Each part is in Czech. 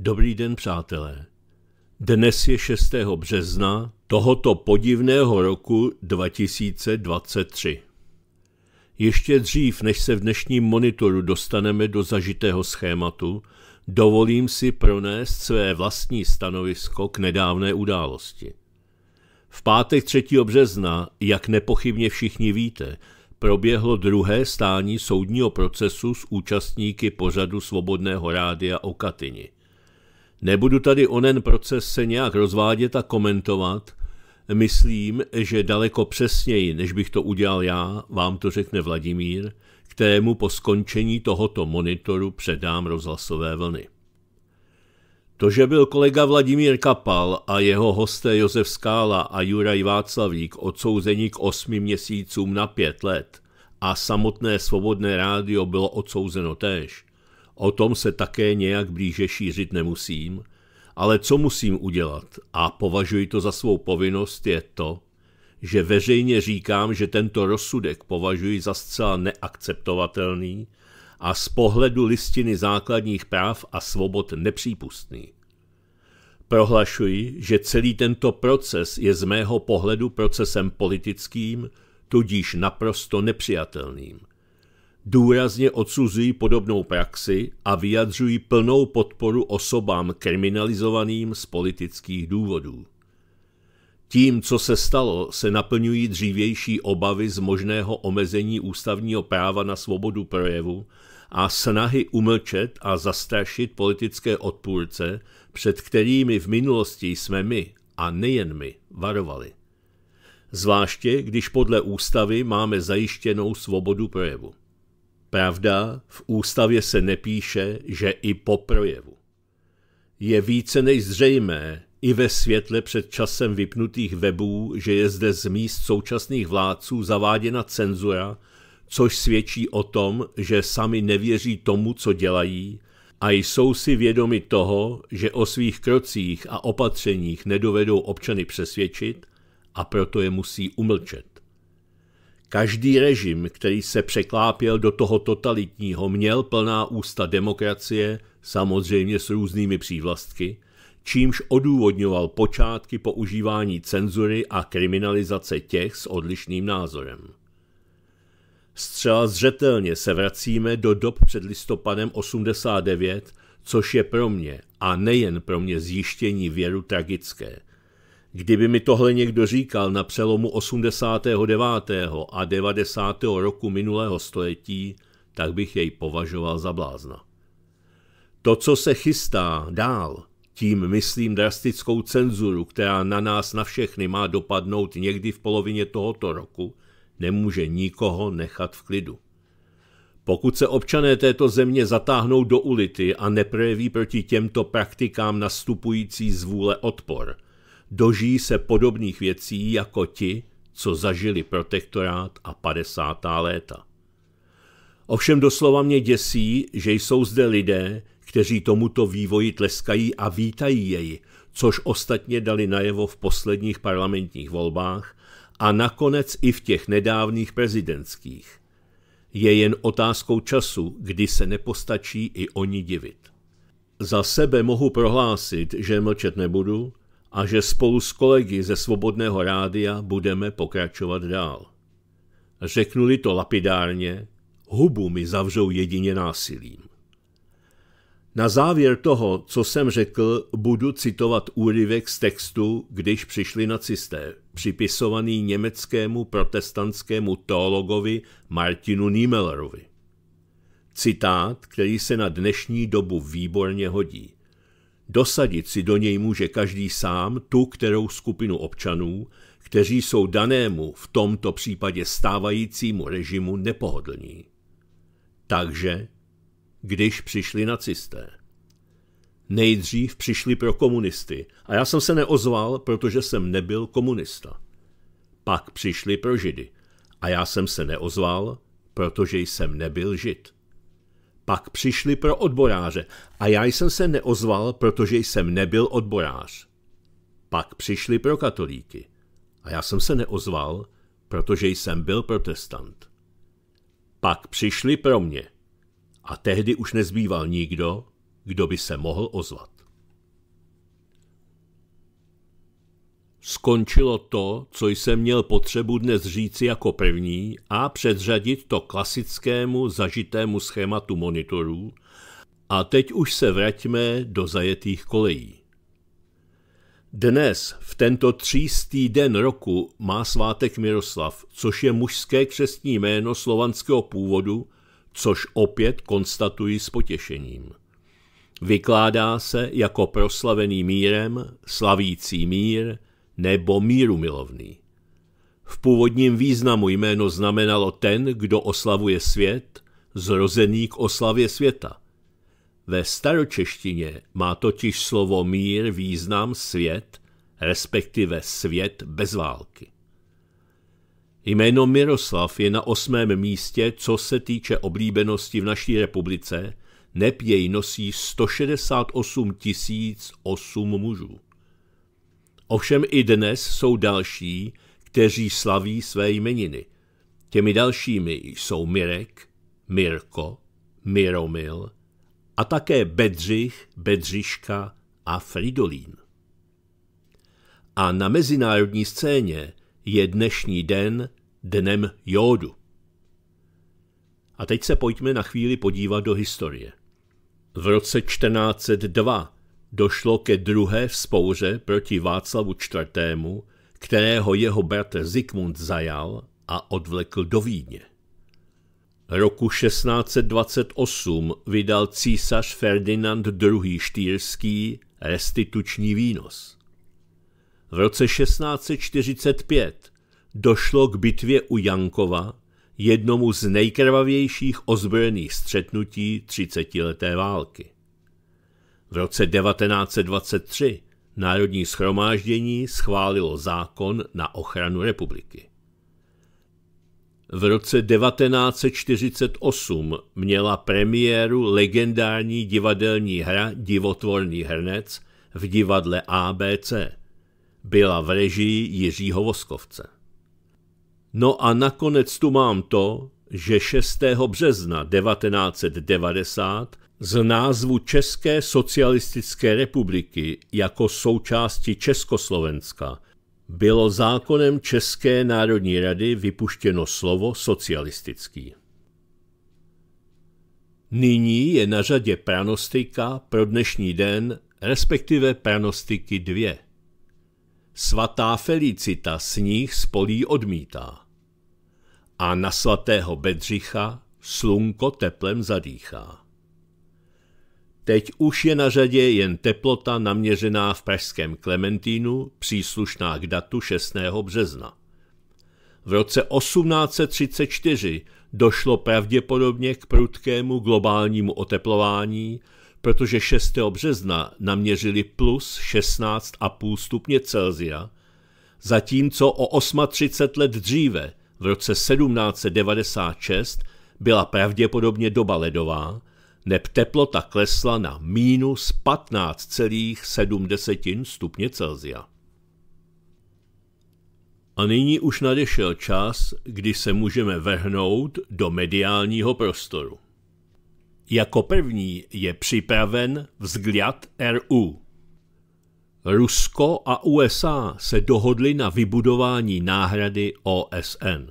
Dobrý den, přátelé. Dnes je 6. března tohoto podivného roku 2023. Ještě dřív, než se v dnešním monitoru dostaneme do zažitého schématu, dovolím si pronést své vlastní stanovisko k nedávné události. V pátek 3. března, jak nepochybně všichni víte, proběhlo druhé stání soudního procesu s účastníky pořadu Svobodného rádia o Katyni. Nebudu tady onen proces se nějak rozvádět a komentovat. Myslím, že daleko přesněji, než bych to udělal já, vám to řekne Vladimír, kterému po skončení tohoto monitoru předám rozhlasové vlny. To, že byl kolega Vladimír Kapal a jeho hosté Josef Skála a Juraj Václavík odsouzeni k osmi měsícům na pět let a samotné svobodné rádio bylo odsouzeno též, O tom se také nějak blíže šířit nemusím, ale co musím udělat a považuji to za svou povinnost je to, že veřejně říkám, že tento rozsudek považuji za zcela neakceptovatelný a z pohledu listiny základních práv a svobod nepřípustný. Prohlašuji, že celý tento proces je z mého pohledu procesem politickým, tudíž naprosto nepřijatelným důrazně odsuzují podobnou praxi a vyjadřují plnou podporu osobám kriminalizovaným z politických důvodů. Tím, co se stalo, se naplňují dřívější obavy z možného omezení ústavního práva na svobodu projevu a snahy umlčet a zastrašit politické odpůrce, před kterými v minulosti jsme my, a nejen my, varovali. Zvláště, když podle ústavy máme zajištěnou svobodu projevu. Pravda, v ústavě se nepíše, že i po projevu. Je více než zřejmé i ve světle před časem vypnutých webů, že je zde z míst současných vládců zaváděna cenzura, což svědčí o tom, že sami nevěří tomu, co dělají, a jsou si vědomi toho, že o svých krocích a opatřeních nedovedou občany přesvědčit a proto je musí umlčet. Každý režim, který se překlápěl do toho totalitního, měl plná ústa demokracie, samozřejmě s různými přívlastky, čímž odůvodňoval počátky používání cenzury a kriminalizace těch s odlišným názorem. Střela zřetelně se vracíme do dob před listopadem 89, což je pro mě, a nejen pro mě zjištění věru tragické – Kdyby mi tohle někdo říkal na přelomu 89. a 90. roku minulého století, tak bych jej považoval za blázna. To, co se chystá dál, tím myslím drastickou cenzuru, která na nás na všechny má dopadnout někdy v polovině tohoto roku, nemůže nikoho nechat v klidu. Pokud se občané této země zatáhnou do ulity a neprojeví proti těmto praktikám nastupující zvůle odpor – dožijí se podobných věcí jako ti, co zažili protektorát a 50. léta. Ovšem doslova mě děsí, že jsou zde lidé, kteří tomuto vývoji tleskají a vítají jej, což ostatně dali najevo v posledních parlamentních volbách a nakonec i v těch nedávných prezidentských. Je jen otázkou času, kdy se nepostačí i oni divit. Za sebe mohu prohlásit, že mlčet nebudu a že spolu s kolegy ze Svobodného rádia budeme pokračovat dál. Řeknuli to lapidárně, hubu mi zavřou jedině násilím. Na závěr toho, co jsem řekl, budu citovat úryvek z textu, když přišli nacisté, připisovaný německému protestantskému teologovi Martinu Niemellerovi. Citát, který se na dnešní dobu výborně hodí. Dosadit si do něj může každý sám tu, kterou skupinu občanů, kteří jsou danému, v tomto případě stávajícímu režimu nepohodlní. Takže, když přišli nacisté. Nejdřív přišli pro komunisty a já jsem se neozval, protože jsem nebyl komunista. Pak přišli pro židy a já jsem se neozval, protože jsem nebyl žid. Pak přišli pro odboráře a já jsem se neozval, protože jsem nebyl odborář. Pak přišli pro katolíky a já jsem se neozval, protože jsem byl protestant. Pak přišli pro mě a tehdy už nezbýval nikdo, kdo by se mohl ozvat. skončilo to, co jsem měl potřebu dnes říci jako první a předřadit to klasickému zažitému schématu monitorů a teď už se vraťme do zajetých kolejí. Dnes, v tento třístý den roku, má svátek Miroslav, což je mužské křestní jméno slovanského původu, což opět konstatuji s potěšením. Vykládá se jako proslavený mírem, slavící mír, nebo míru milovný. V původním významu jméno znamenalo ten, kdo oslavuje svět, zrozený k oslavě světa. Ve staročeštině má totiž slovo mír význam svět, respektive svět bez války. Jméno Miroslav je na osmém místě, co se týče oblíbenosti v naší republice, neb jej nosí 168 008 mužů. Ovšem i dnes jsou další, kteří slaví své jmeniny. Těmi dalšími jsou Mirek, Mirko, Miromil a také Bedřich, Bedřiška a Fridolín. A na mezinárodní scéně je dnešní den dnem jódu. A teď se pojďme na chvíli podívat do historie. V roce 1402 došlo ke druhé vzpouře proti Václavu IV., kterého jeho bratr Zikmund zajal a odvlekl do Vídně. Roku 1628 vydal císař Ferdinand II. Štýrský restituční výnos. V roce 1645 došlo k bitvě u Jankova, jednomu z nejkrvavějších ozbrojených střetnutí třicetileté války. V roce 1923 Národní schromáždění schválilo zákon na ochranu republiky. V roce 1948 měla premiéru legendární divadelní hra Divotvorný hrnec v divadle ABC. Byla v režii Jiřího Voskovce. No a nakonec tu mám to, že 6. března 1990 z názvu České socialistické republiky jako součásti Československa bylo zákonem České národní rady vypuštěno slovo socialistický. Nyní je na řadě pranostika pro dnešní den, respektive pranostiky dvě. Svatá Felicita s spolí odmítá a na svatého Bedřicha slunko teplem zadýchá. Teď už je na řadě jen teplota naměřená v pražském Klementínu, příslušná k datu 6. března. V roce 1834 došlo pravděpodobně k prudkému globálnímu oteplování, protože 6. března naměřili plus 16,5 stupně Celsia, zatímco o 38 let dříve – v roce 1796 byla pravděpodobně doba ledová, neb teplota klesla na minus 15,7 stupně Celsia. A nyní už nadešel čas, kdy se můžeme vrhnout do mediálního prostoru. Jako první je připraven vzгляд RU. Rusko a USA se dohodly na vybudování náhrady OSN.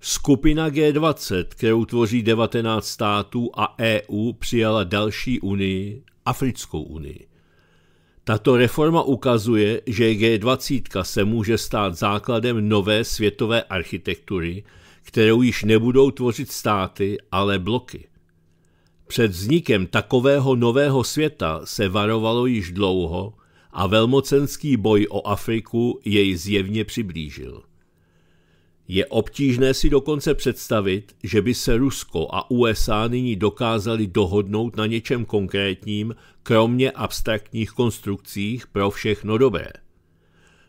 Skupina G20, kterou tvoří 19 států a EU, přijala další unii, Africkou unii. Tato reforma ukazuje, že G20 se může stát základem nové světové architektury, kterou již nebudou tvořit státy, ale bloky. Před vznikem takového nového světa se varovalo již dlouho a velmocenský boj o Afriku jej zjevně přiblížil. Je obtížné si dokonce představit, že by se Rusko a USA nyní dokázali dohodnout na něčem konkrétním, kromě abstraktních konstrukcích pro všechno dobré.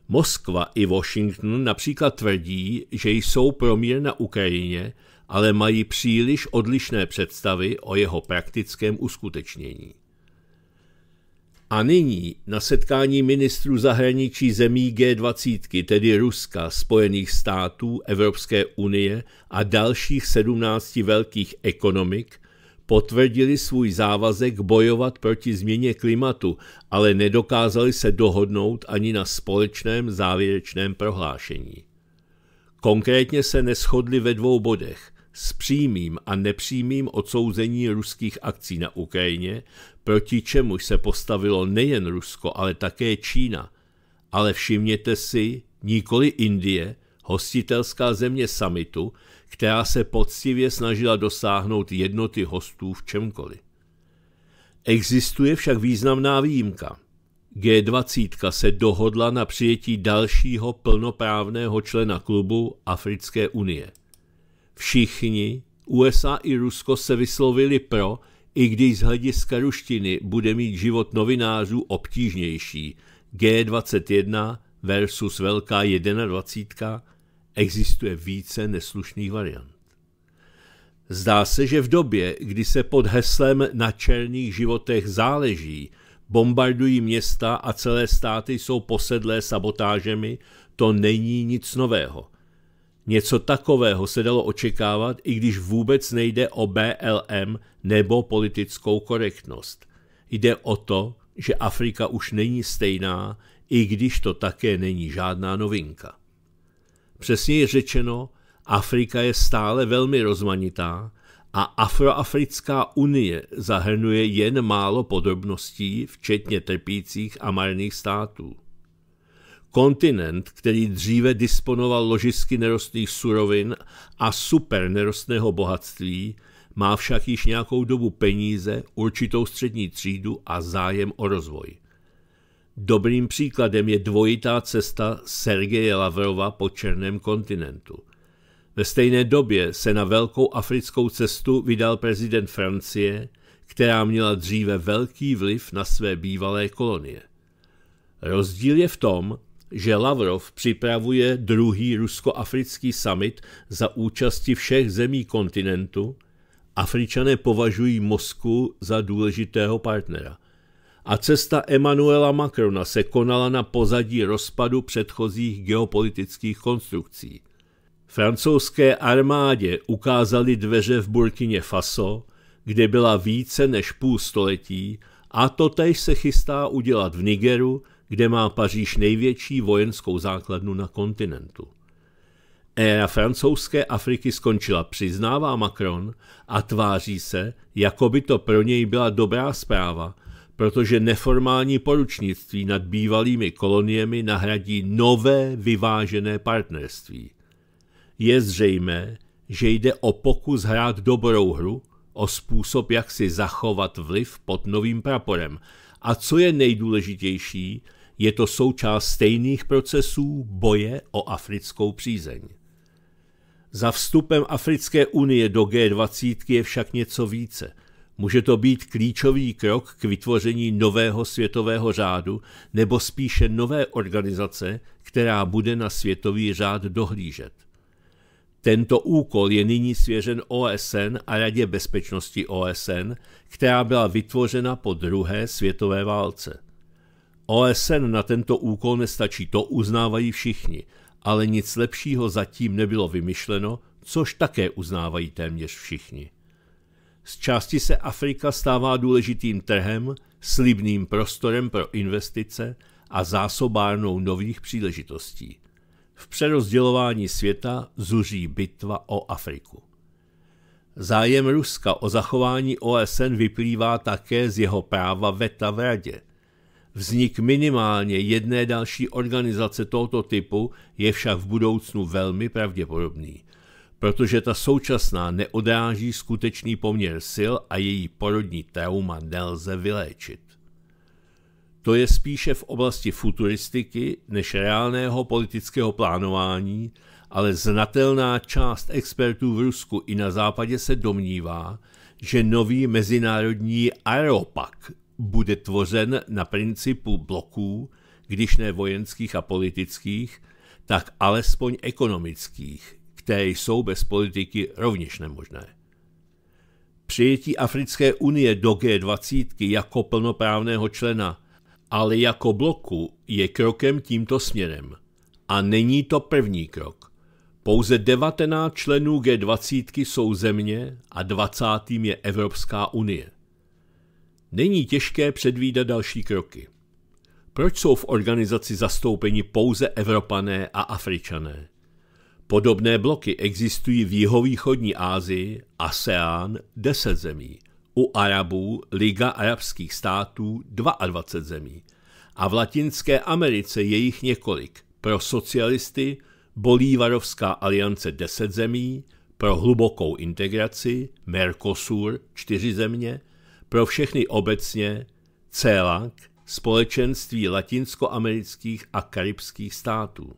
Moskva i Washington například tvrdí, že jsou pro mír na Ukrajině ale mají příliš odlišné představy o jeho praktickém uskutečnění. A nyní na setkání ministrů zahraničí zemí G20, tedy Ruska, Spojených států, Evropské unie a dalších 17 velkých ekonomik, potvrdili svůj závazek bojovat proti změně klimatu, ale nedokázali se dohodnout ani na společném závěrečném prohlášení. Konkrétně se neschodli ve dvou bodech – s přímým a nepřímým odsouzení ruských akcí na Ukrajině, proti čemuž se postavilo nejen Rusko, ale také Čína. Ale všimněte si, nikoli Indie, hostitelská země samitu, která se poctivě snažila dosáhnout jednoty hostů v čemkoliv. Existuje však významná výjimka. G20 se dohodla na přijetí dalšího plnoprávného člena klubu Africké unie – Všichni, USA i Rusko se vyslovili pro, i když z hlediska ruštiny bude mít život novinářů obtížnější. G21 versus velká 21 existuje více neslušných variant. Zdá se, že v době, kdy se pod heslem na černých životech záleží, bombardují města a celé státy jsou posedlé sabotážemi, to není nic nového – Něco takového se dalo očekávat, i když vůbec nejde o BLM nebo politickou korektnost. Jde o to, že Afrika už není stejná, i když to také není žádná novinka. Přesněji řečeno, Afrika je stále velmi rozmanitá a Afroafrická unie zahrnuje jen málo podrobností, včetně trpících a marných států. Kontinent, který dříve disponoval ložisky nerostných surovin a super nerostného bohatství, má však již nějakou dobu peníze, určitou střední třídu a zájem o rozvoj. Dobrým příkladem je dvojitá cesta Sergeje Lavrova po černém kontinentu. Ve stejné době se na velkou africkou cestu vydal prezident Francie, která měla dříve velký vliv na své bývalé kolonie. Rozdíl je v tom, že Lavrov připravuje druhý rusko-africký summit za účasti všech zemí kontinentu, Afričané považují Moskvu za důležitého partnera. A cesta Emanuela Macrona se konala na pozadí rozpadu předchozích geopolitických konstrukcí. Francouzské armádě ukázali dveře v Burkině Faso, kde byla více než půl století, a to tež se chystá udělat v Nigeru, kde má Paříž největší vojenskou základnu na kontinentu. Éra francouzské Afriky skončila, přiznává Macron a tváří se, jako by to pro něj byla dobrá zpráva, protože neformální poručnictví nad bývalými koloniemi nahradí nové vyvážené partnerství. Je zřejmé, že jde o pokus hrát dobrou hru, o způsob, jak si zachovat vliv pod novým praporem. A co je nejdůležitější, je to součást stejných procesů boje o africkou přízeň. Za vstupem Africké unie do G20 je však něco více. Může to být klíčový krok k vytvoření nového světového řádu nebo spíše nové organizace, která bude na světový řád dohlížet. Tento úkol je nyní svěřen OSN a Radě bezpečnosti OSN, která byla vytvořena po druhé světové válce. OSN na tento úkol nestačí, to uznávají všichni, ale nic lepšího zatím nebylo vymyšleno, což také uznávají téměř všichni. Z části se Afrika stává důležitým trhem, slibným prostorem pro investice a zásobárnou nových příležitostí. V přerozdělování světa zuří bitva o Afriku. Zájem Ruska o zachování OSN vyplývá také z jeho práva veta v radě – Vznik minimálně jedné další organizace tohoto typu je však v budoucnu velmi pravděpodobný, protože ta současná neodráží skutečný poměr sil a její porodní trauma nelze vyléčit. To je spíše v oblasti futuristiky než reálného politického plánování, ale znatelná část expertů v Rusku i na západě se domnívá, že nový mezinárodní aeropak bude tvořen na principu bloků, když ne vojenských a politických, tak alespoň ekonomických, které jsou bez politiky rovněž nemožné. Přijetí Africké unie do G20 jako plnoprávného člena, ale jako bloku je krokem tímto směrem. A není to první krok. Pouze 19 členů G20 jsou země a 20. je Evropská unie. Není těžké předvídat další kroky. Proč jsou v organizaci zastoupeni pouze Evropané a Afričané? Podobné bloky existují v jihovýchodní Asii, ASEAN 10 zemí, u Arabů Liga arabských států 22 zemí a v Latinské Americe je jich několik. Pro socialisty Bolívarovská aliance 10 zemí, pro hlubokou integraci Mercosur 4 země, pro všechny obecně CELAC, společenství latinskoamerických a karibských států.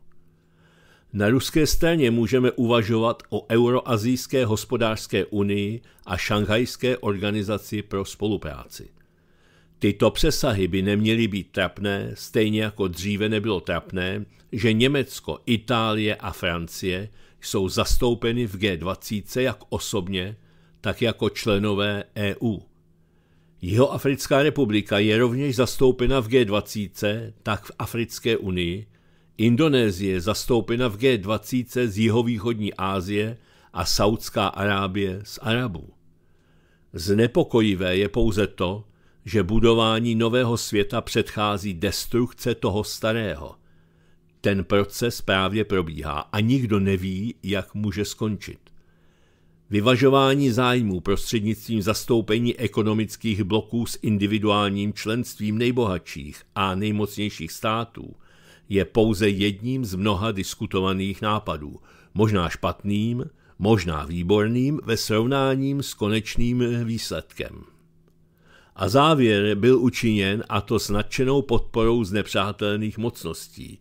Na ruské straně můžeme uvažovat o Euroazijské hospodářské unii a Šanghajské organizaci pro spolupráci. Tyto přesahy by neměly být trapné, stejně jako dříve nebylo trapné, že Německo, Itálie a Francie jsou zastoupeny v G20 jak osobně, tak jako členové EU. Jihoafrická republika je rovněž zastoupena v G20, tak v Africké unii, Indonésie je zastoupena v G20 z jihovýchodní Asie a Saudská Arábie z Arabů. Znepokojivé je pouze to, že budování nového světa předchází destrukce toho starého. Ten proces právě probíhá a nikdo neví, jak může skončit. Vyvažování zájmů prostřednictvím zastoupení ekonomických bloků s individuálním členstvím nejbohatších a nejmocnějších států je pouze jedním z mnoha diskutovaných nápadů, možná špatným, možná výborným ve srovnáním s konečným výsledkem. A závěr byl učiněn a to s nadšenou podporou z nepřátelných mocností.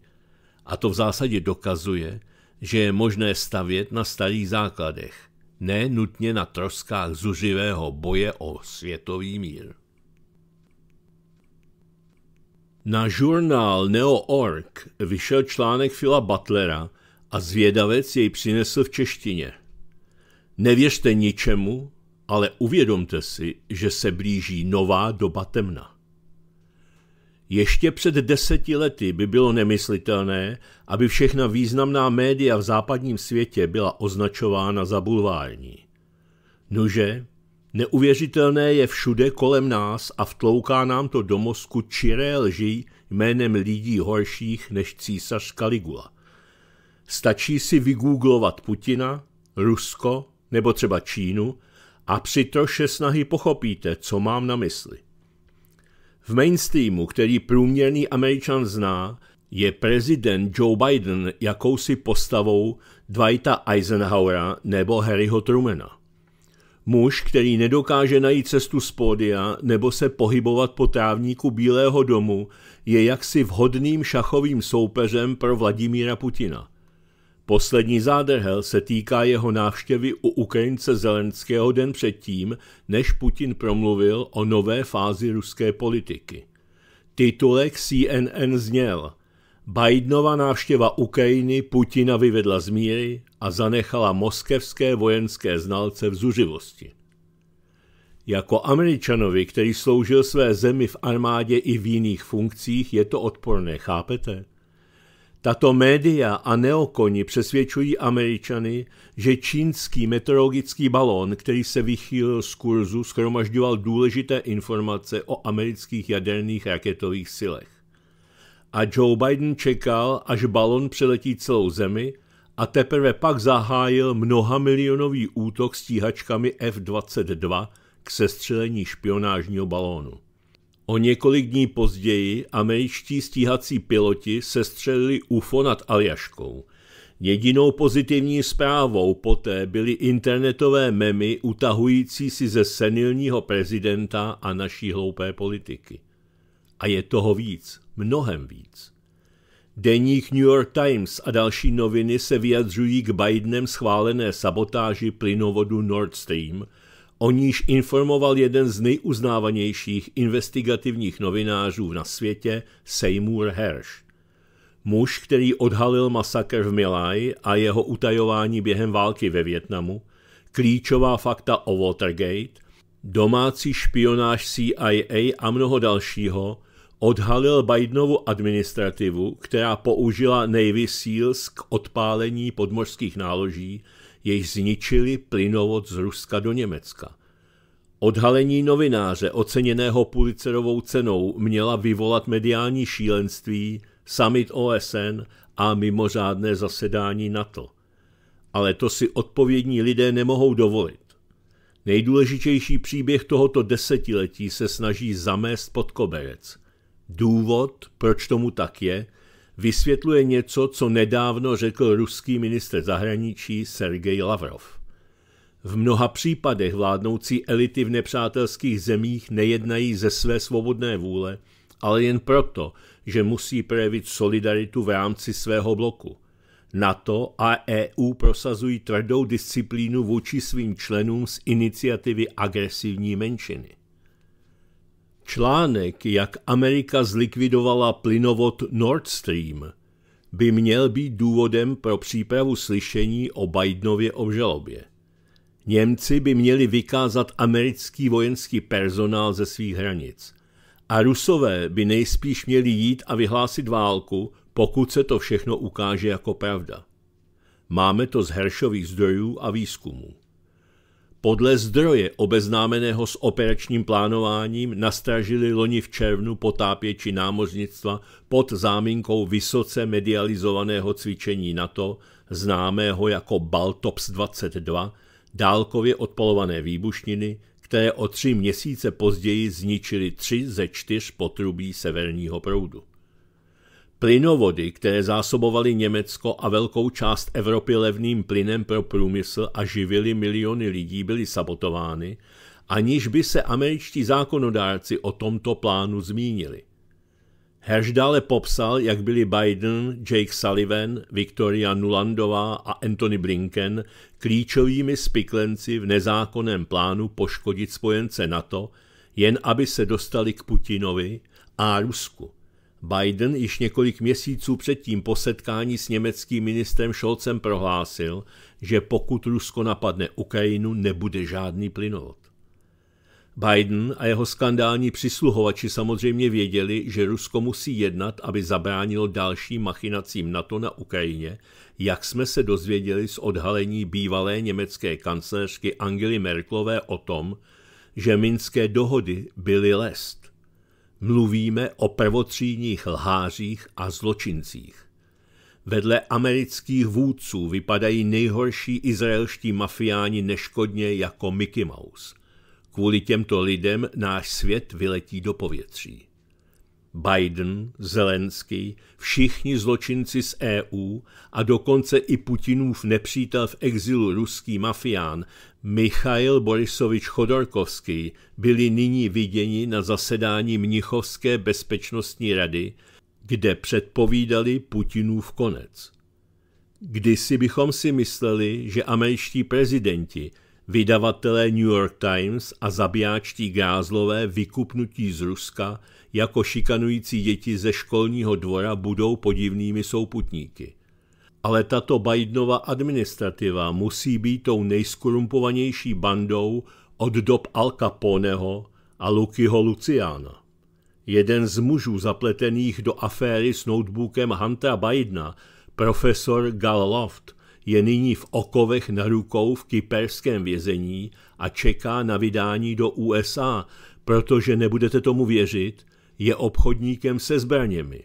A to v zásadě dokazuje, že je možné stavět na starých základech – ne nutně na troskách zuživého boje o světový mír. Na žurnál Neo.org vyšel článek Fila Butlera a zvědavec jej přinesl v češtině. Nevěřte ničemu, ale uvědomte si, že se blíží nová doba temna. Ještě před deseti lety by bylo nemyslitelné, aby všechna významná média v západním světě byla označována za bulvární. Nože, neuvěřitelné je všude kolem nás a vtlouká nám to do mozku čiré lži jménem lidí horších než císař Kaligula. Stačí si vygooglovat Putina, Rusko nebo třeba Čínu a při troše snahy pochopíte, co mám na mysli. V mainstreamu, který průměrný Američan zná, je prezident Joe Biden jakousi postavou Dwighta Eisenhowera nebo Harryho Trumana. Muž, který nedokáže najít cestu z pódia nebo se pohybovat po trávníku Bílého domu, je jaksi vhodným šachovým soupeřem pro Vladimíra Putina – Poslední zádrhel se týká jeho návštěvy u Ukrajince Zelenského den předtím, než Putin promluvil o nové fázi ruské politiky. Titulek CNN zněl Bidenova návštěva Ukrajiny Putina vyvedla z míry a zanechala moskevské vojenské znalce v zuřivosti. Jako američanovi, který sloužil své zemi v armádě i v jiných funkcích, je to odporné, chápete? Tato média a neokoni přesvědčují Američany, že čínský meteorologický balón, který se vychýlil z kurzu, schromažďoval důležité informace o amerických jaderných raketových silech. A Joe Biden čekal, až balon přeletí celou zemi a teprve pak zahájil mnohamilionový útok stíhačkami F-22 k sestřelení špionážního balónu. O několik dní později američtí stíhací piloti se střelili UFO nad Aljaškou. Jedinou pozitivní zprávou poté byly internetové memy utahující si ze senilního prezidenta a naší hloupé politiky. A je toho víc, mnohem víc. Deník New York Times a další noviny se vyjadřují k Bidenem schválené sabotáži plynovodu Nord Stream – o níž informoval jeden z nejuznávanějších investigativních novinářů na světě, Seymour Hersh. Muž, který odhalil masakr v Miláji a jeho utajování během války ve Větnamu, klíčová fakta o Watergate, domácí špionáž CIA a mnoho dalšího, odhalil Bidenovu administrativu, která použila Navy SEALs k odpálení podmořských náloží jež zničili plynovod z Ruska do Německa. Odhalení novináře oceněného Pulitzerovou cenou měla vyvolat mediální šílenství, summit OSN a mimořádné zasedání NATO. Ale to si odpovědní lidé nemohou dovolit. Nejdůležitější příběh tohoto desetiletí se snaží zamést pod koberec. Důvod, proč tomu tak je, vysvětluje něco, co nedávno řekl ruský ministr zahraničí Sergej Lavrov. V mnoha případech vládnoucí elity v nepřátelských zemích nejednají ze své svobodné vůle, ale jen proto, že musí projevit solidaritu v rámci svého bloku. NATO a EU prosazují tvrdou disciplínu vůči svým členům z iniciativy agresivní menšiny. Článek, jak Amerika zlikvidovala plynovod Nord Stream, by měl být důvodem pro přípravu slyšení o Bidenově obžalobě. Němci by měli vykázat americký vojenský personál ze svých hranic. A Rusové by nejspíš měli jít a vyhlásit válku, pokud se to všechno ukáže jako pravda. Máme to z Heršových zdrojů a výzkumů. Podle zdroje obeznámeného s operačním plánováním nastražili loni v červnu potápěči námořnictva pod záminkou vysoce medializovaného cvičení NATO, známého jako Baltops 22, dálkově odpolované výbušniny, které o tři měsíce později zničily tři ze čtyř potrubí severního proudu. Plynovody, které zásobovaly Německo a velkou část Evropy levným plynem pro průmysl a živili miliony lidí, byly sabotovány, aniž by se američtí zákonodárci o tomto plánu zmínili. Herš dále popsal, jak byli Biden, Jake Sullivan, Victoria Nulandová a Anthony Blinken klíčovými spiklenci v nezákonném plánu poškodit spojence NATO, jen aby se dostali k Putinovi a Rusku. Biden již několik měsíců předtím po setkání s německým ministrem Scholzem prohlásil, že pokud Rusko napadne Ukrajinu, nebude žádný plynovod. Biden a jeho skandální přisluhovači samozřejmě věděli, že Rusko musí jednat, aby zabránilo dalším machinacím NATO na Ukrajině, jak jsme se dozvěděli z odhalení bývalé německé kancelářky Angely Merklové o tom, že minské dohody byly lest mluvíme o prvotřídních lhářích a zločincích. Vedle amerických vůdců vypadají nejhorší izraelští mafiáni neškodně jako Mickey Mouse. Kvůli těmto lidem náš svět vyletí do povětří. Biden, Zelenský, všichni zločinci z EU a dokonce i Putinův nepřítel v exilu ruský mafián Michail Borisovič Chodorkovský byli nyní viděni na zasedání Mnichovské bezpečnostní rady, kde předpovídali Putinův konec. Kdysi bychom si mysleli, že američtí prezidenti, vydavatelé New York Times a zabijáčtí grázlové vykupnutí z Ruska jako šikanující děti ze školního dvora budou podivnými souputníky – ale tato Bidenova administrativa musí být tou nejskorumpovanější bandou od dob Al Caponeho a Lukyho Luciana. Jeden z mužů zapletených do aféry s notebookem Huntera Bidena, profesor Gal Loft, je nyní v okovech na rukou v kyperském vězení a čeká na vydání do USA, protože nebudete tomu věřit, je obchodníkem se zbraněmi.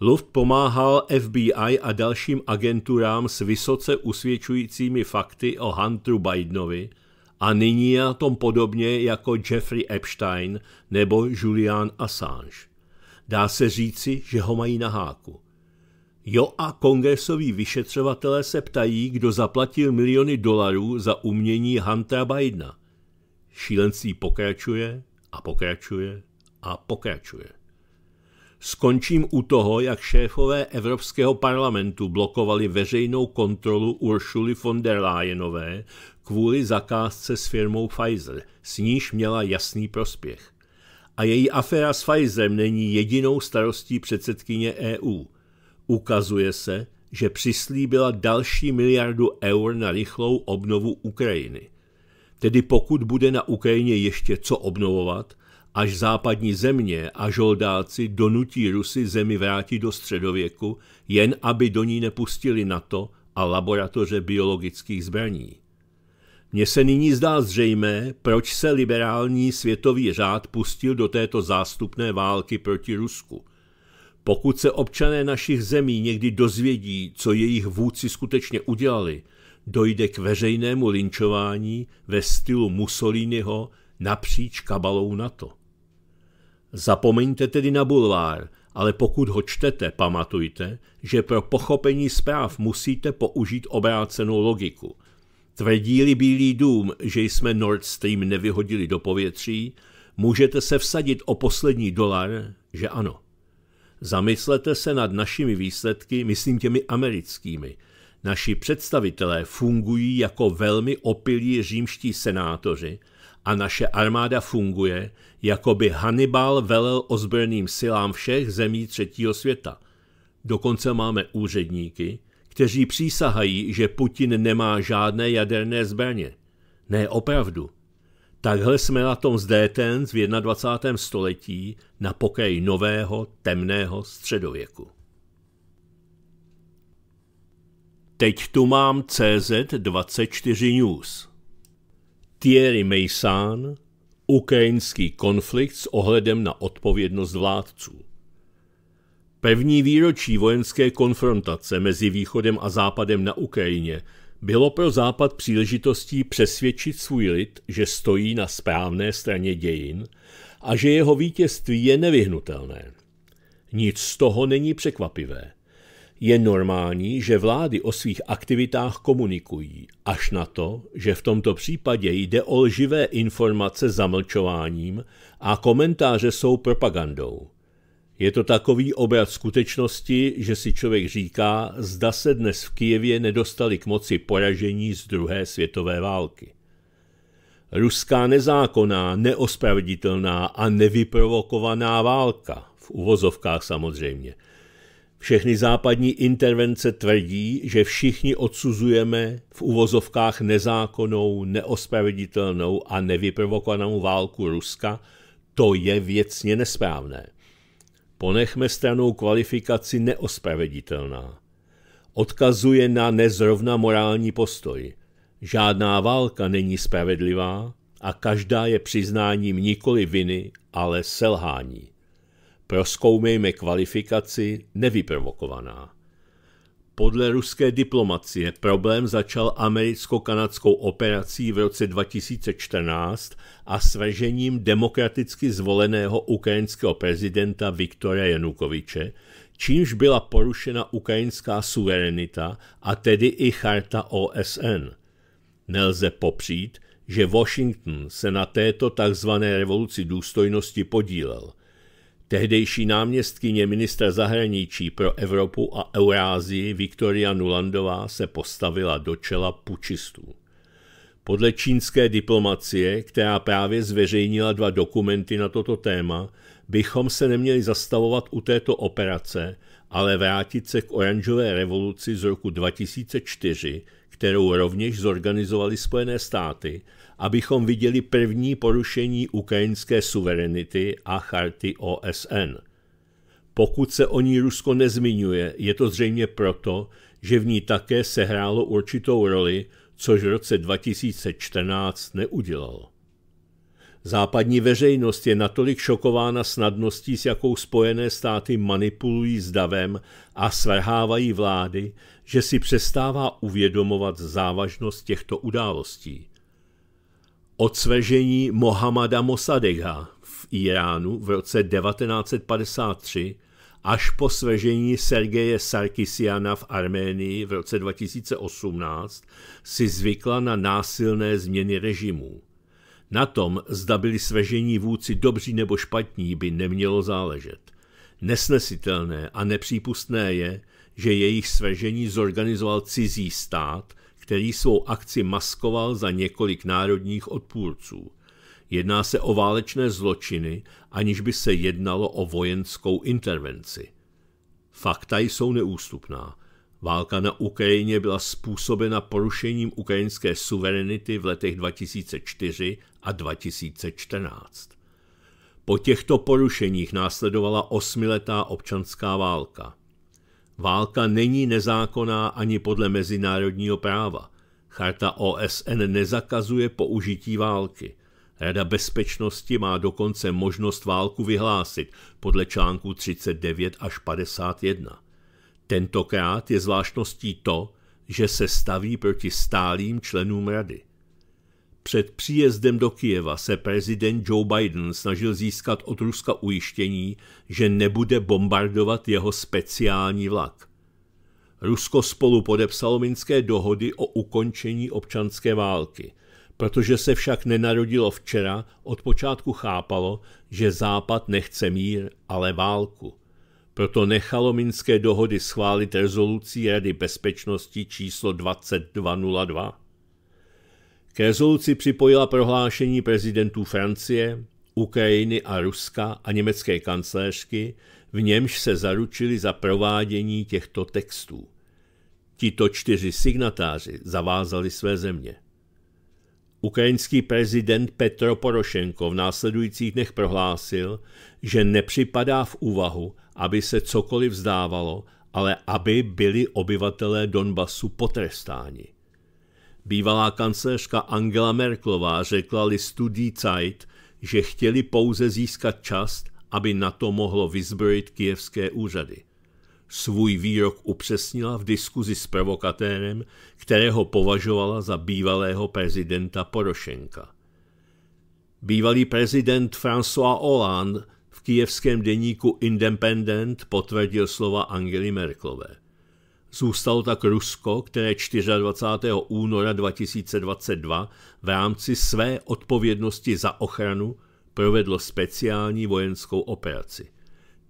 Luft pomáhal FBI a dalším agenturám s vysoce usvědčujícími fakty o Hunteru Bidenovi a nyní je na tom podobně jako Jeffrey Epstein nebo Julian Assange. Dá se říci, že ho mají na háku. Jo a kongresoví vyšetřovatelé se ptají, kdo zaplatil miliony dolarů za umění Huntera Bidena. Šílencí pokračuje a pokračuje a pokračuje. Skončím u toho, jak šéfové Evropského parlamentu blokovali veřejnou kontrolu Uršuly von der Leyenové kvůli zakázce s firmou Pfizer, s níž měla jasný prospěch. A její aféra s Pfizerem není jedinou starostí předsedkyně EU. Ukazuje se, že přislíbila další miliardu eur na rychlou obnovu Ukrajiny. Tedy pokud bude na Ukrajině ještě co obnovovat – Až západní země a žoldáci donutí Rusy zemi vrátit do středověku, jen aby do ní nepustili NATO a laboratoře biologických zbraní. Mně se nyní zdá zřejmé, proč se liberální světový řád pustil do této zástupné války proti Rusku. Pokud se občané našich zemí někdy dozvědí, co jejich vůdci skutečně udělali, dojde k veřejnému linčování ve stylu Mussoliniho napříč kabalou NATO. Zapomeňte tedy na bulvár, ale pokud ho čtete, pamatujte, že pro pochopení zpráv musíte použít obrácenou logiku. Tvrdí-li Bílý dům, že jsme Nord Stream nevyhodili do povětří, můžete se vsadit o poslední dolar, že ano. Zamyslete se nad našimi výsledky, myslím těmi americkými. Naši představitelé fungují jako velmi opilí římští senátoři a naše armáda funguje, jako by Hannibal velel ozbrojeným silám všech zemí třetího světa. Dokonce máme úředníky, kteří přísahají, že Putin nemá žádné jaderné zbraně. Ne, opravdu. Takhle jsme na tom s DTN v 21. století na pokej nového, temného středověku. Teď tu mám CZ24 News. Thierry Mejsán, Ukrajinský konflikt s ohledem na odpovědnost vládců. Pevní výročí vojenské konfrontace mezi Východem a Západem na Ukrajině bylo pro Západ příležitostí přesvědčit svůj lid, že stojí na správné straně dějin a že jeho vítězství je nevyhnutelné. Nic z toho není překvapivé. Je normální, že vlády o svých aktivitách komunikují, až na to, že v tomto případě jde o lživé informace zamlčováním a komentáře jsou propagandou. Je to takový obrat skutečnosti, že si člověk říká, zda se dnes v Kijevě nedostali k moci poražení z druhé světové války. Ruská nezákonná, neospraveditelná a nevyprovokovaná válka, v uvozovkách samozřejmě – všechny západní intervence tvrdí, že všichni odsuzujeme v uvozovkách nezákonnou, neospraveditelnou a nevyprovokovanou válku Ruska, to je věcně nesprávné. Ponechme stranou kvalifikaci neospraveditelná. Odkazuje na nezrovna morální postoj. Žádná válka není spravedlivá a každá je přiznáním nikoli viny, ale selhání. Proskoumejme kvalifikaci nevyprovokovaná. Podle ruské diplomacie problém začal americko-kanadskou operací v roce 2014 a svržením demokraticky zvoleného ukrajinského prezidenta Viktora Janukoviče, čímž byla porušena ukrajinská suverenita a tedy i charta OSN. Nelze popřít, že Washington se na této tzv. revoluci důstojnosti podílel. Tehdejší náměstkyně ministra zahraničí pro Evropu a Eurázii Viktoria Nulandová se postavila do čela pučistů. Podle čínské diplomacie, která právě zveřejnila dva dokumenty na toto téma, bychom se neměli zastavovat u této operace, ale vrátit se k oranžové revoluci z roku 2004, kterou rovněž zorganizovali Spojené státy abychom viděli první porušení ukrajinské suverenity a charty OSN. Pokud se o ní Rusko nezmiňuje, je to zřejmě proto, že v ní také sehrálo určitou roli, což v roce 2014 neudělalo. Západní veřejnost je natolik šokována snadností, s jakou Spojené státy manipulují s davem a svrhávají vlády, že si přestává uvědomovat závažnost těchto událostí odsvežení Mohamada Mossadeha v Iránu v roce 1953 až po svežení Sergeje Sarkisiana v Arménii v roce 2018 si zvykla na násilné změny režimů. Na tom, zda byli svežení vůdci dobří nebo špatní, by nemělo záležet. Nesnesitelné a nepřípustné je, že jejich svežení zorganizoval cizí stát který svou akci maskoval za několik národních odpůrců. Jedná se o válečné zločiny, aniž by se jednalo o vojenskou intervenci. Fakta jsou neústupná. Válka na Ukrajině byla způsobena porušením ukrajinské suverenity v letech 2004 a 2014. Po těchto porušeních následovala osmiletá občanská válka. Válka není nezákonná ani podle mezinárodního práva. Charta OSN nezakazuje použití války. Rada bezpečnosti má dokonce možnost válku vyhlásit podle článku 39 až 51. Tentokrát je zvláštností to, že se staví proti stálým členům rady – před příjezdem do Kijeva se prezident Joe Biden snažil získat od Ruska ujištění, že nebude bombardovat jeho speciální vlak. Rusko spolu podepsalo minské dohody o ukončení občanské války. Protože se však nenarodilo včera, od počátku chápalo, že Západ nechce mír, ale válku. Proto nechalo minské dohody schválit rezolucí Rady bezpečnosti číslo 2202. K rezoluci připojila prohlášení prezidentů Francie, Ukrajiny a Ruska a německé kancléřky, v němž se zaručili za provádění těchto textů. Tito čtyři signatáři zavázali své země. Ukrajinský prezident Petro Porošenko v následujících dnech prohlásil, že nepřipadá v úvahu, aby se cokoliv vzdávalo, ale aby byli obyvatelé Donbasu potrestáni. Bývalá kancelářka Angela Merklová řekla listu Die Zeit, že chtěli pouze získat čas, aby na to mohlo vyzbrojit kijevské úřady. Svůj výrok upřesnila v diskuzi s provokatérem, kterého považovala za bývalého prezidenta Porošenka. Bývalý prezident François Hollande v kijevském deníku Independent potvrdil slova Angely Merklové. Zůstalo tak Rusko, které 24. února 2022 v rámci své odpovědnosti za ochranu provedlo speciální vojenskou operaci.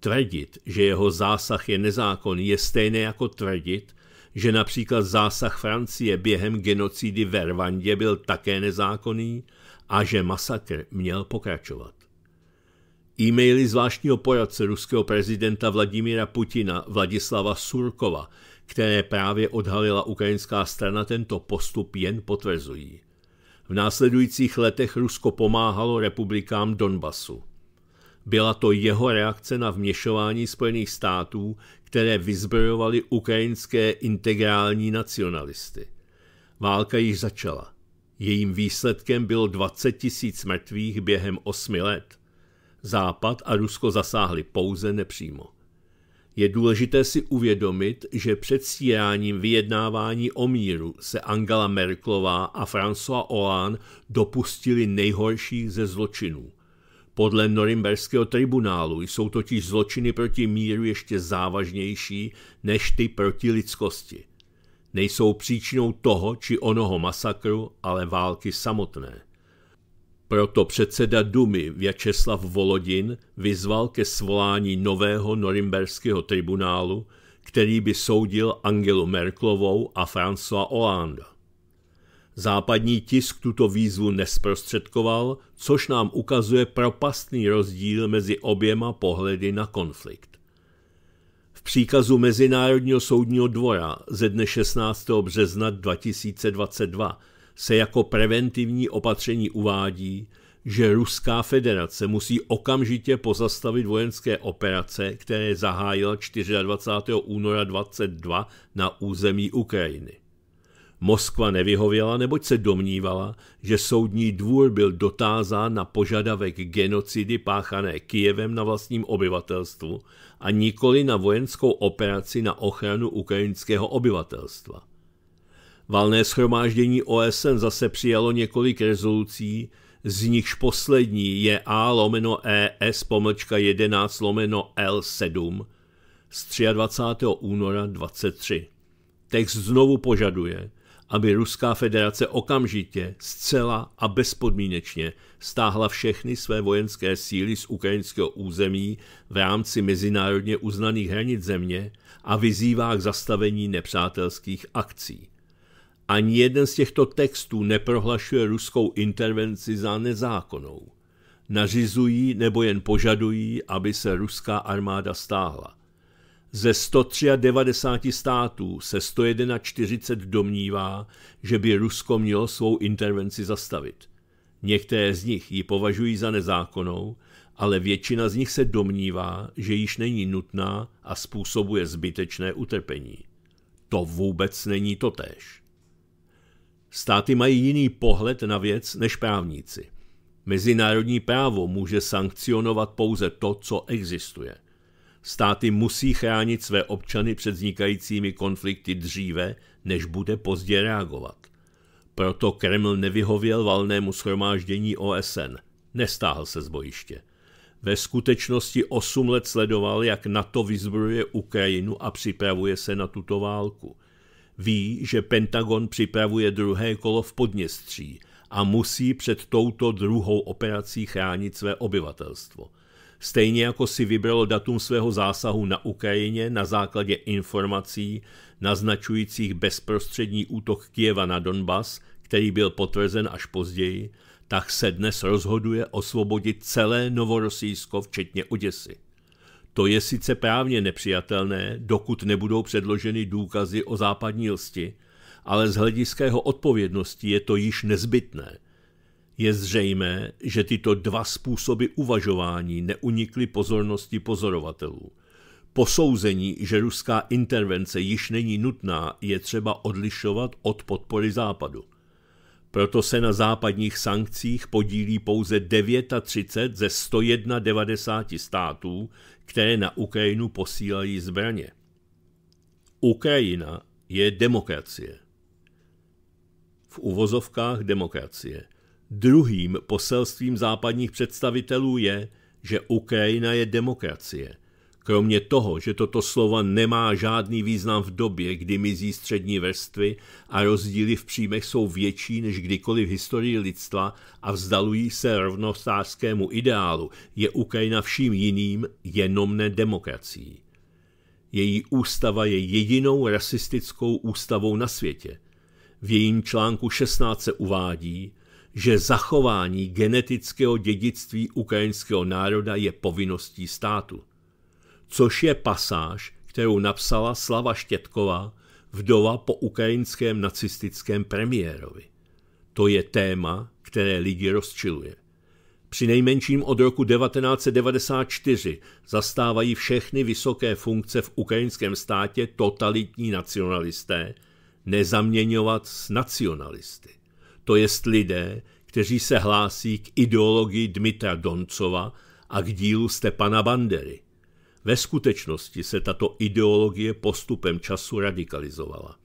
Tvrdit, že jeho zásah je nezákonný, je stejné jako tvrdit, že například zásah Francie během genocidy ve Rwandě byl také nezákonný a že masakr měl pokračovat. E-maily zvláštního poradce ruského prezidenta Vladimíra Putina Vladislava Surkova které právě odhalila ukrajinská strana, tento postup jen potvrzují. V následujících letech Rusko pomáhalo republikám Donbasu. Byla to jeho reakce na vměšování Spojených států, které vyzbrojovali ukrajinské integrální nacionalisty. Válka již začala. Jejím výsledkem bylo 20 tisíc mrtvých během 8 let. Západ a Rusko zasáhli pouze nepřímo. Je důležité si uvědomit, že před stíráním vyjednávání o míru se Angela Merklová a François Hollande dopustili nejhorších ze zločinů. Podle Norimberského tribunálu jsou totiž zločiny proti míru ještě závažnější než ty proti lidskosti. Nejsou příčinou toho či onoho masakru, ale války samotné. Proto předseda Dumy Vyacheslav Volodin vyzval ke svolání nového norimberského tribunálu, který by soudil Angelu Merklovou a François Hollande. Západní tisk tuto výzvu nesprostředkoval, což nám ukazuje propastný rozdíl mezi oběma pohledy na konflikt. V příkazu Mezinárodního soudního dvora ze dne 16. března 2022 se jako preventivní opatření uvádí, že Ruská federace musí okamžitě pozastavit vojenské operace, které zahájila 24. února 22 na území Ukrajiny. Moskva nevyhověla, neboť se domnívala, že soudní dvůr byl dotázán na požadavek genocidy páchané Kijevem na vlastním obyvatelstvu a nikoli na vojenskou operaci na ochranu ukrajinského obyvatelstva. Valné schromáždění OSN zase přijalo několik rezolucí, z nichž poslední je A lomeno ES pomlčka 11 lomeno L7 z 23. února 23. Text znovu požaduje, aby Ruská federace okamžitě, zcela a bezpodmínečně stáhla všechny své vojenské síly z ukrajinského území v rámci mezinárodně uznaných hranic země a vyzývá k zastavení nepřátelských akcí. Ani jeden z těchto textů neprohlašuje ruskou intervenci za nezákonnou. Nařizují nebo jen požadují, aby se ruská armáda stáhla. Ze 193 států se 141 domnívá, že by Rusko mělo svou intervenci zastavit. Některé z nich ji považují za nezákonnou, ale většina z nich se domnívá, že již není nutná a způsobuje zbytečné utrpení. To vůbec není totéž. Státy mají jiný pohled na věc než právníci. Mezinárodní právo může sankcionovat pouze to, co existuje. Státy musí chránit své občany před vznikajícími konflikty dříve, než bude pozdě reagovat. Proto Kreml nevyhověl valnému schromáždění OSN, nestáhl se z bojiště. Ve skutečnosti 8 let sledoval, jak NATO vyzbrojuje Ukrajinu a připravuje se na tuto válku – Ví, že Pentagon připravuje druhé kolo v Podněstří a musí před touto druhou operací chránit své obyvatelstvo. Stejně jako si vybralo datum svého zásahu na Ukrajině na základě informací naznačujících bezprostřední útok Kijeva na Donbas, který byl potvrzen až později, tak se dnes rozhoduje osvobodit celé Novorosijsko, včetně Oděsy. To je sice právně nepřijatelné, dokud nebudou předloženy důkazy o západní lsti, ale z hlediska jeho odpovědnosti je to již nezbytné. Je zřejmé, že tyto dva způsoby uvažování neunikly pozornosti pozorovatelů. Posouzení, že ruská intervence již není nutná, je třeba odlišovat od podpory západu. Proto se na západních sankcích podílí pouze 39 ze 191 států, které na Ukrajinu posílají zbraně. Ukrajina je demokracie. V uvozovkách demokracie. Druhým poselstvím západních představitelů je, že Ukrajina je demokracie – Kromě toho, že toto slovo nemá žádný význam v době, kdy mizí střední vrstvy a rozdíly v příjmech jsou větší než kdykoliv v historii lidstva a vzdalují se rovnostářskému ideálu, je Ukrajina vším jiným, jenom ne demokracií. Její ústava je jedinou rasistickou ústavou na světě. V jejím článku 16 se uvádí, že zachování genetického dědictví ukrajinského národa je povinností státu což je pasáž, kterou napsala Slava Štětková, vdova po ukrajinském nacistickém premiérovi. To je téma, které lidi rozčiluje. Při nejmenším od roku 1994 zastávají všechny vysoké funkce v ukrajinském státě totalitní nacionalisté, nezaměňovat s nacionalisty. To jest lidé, kteří se hlásí k ideologii Dmitra Doncova a k dílu Stepana Bandery. Ve skutečnosti se tato ideologie postupem času radikalizovala.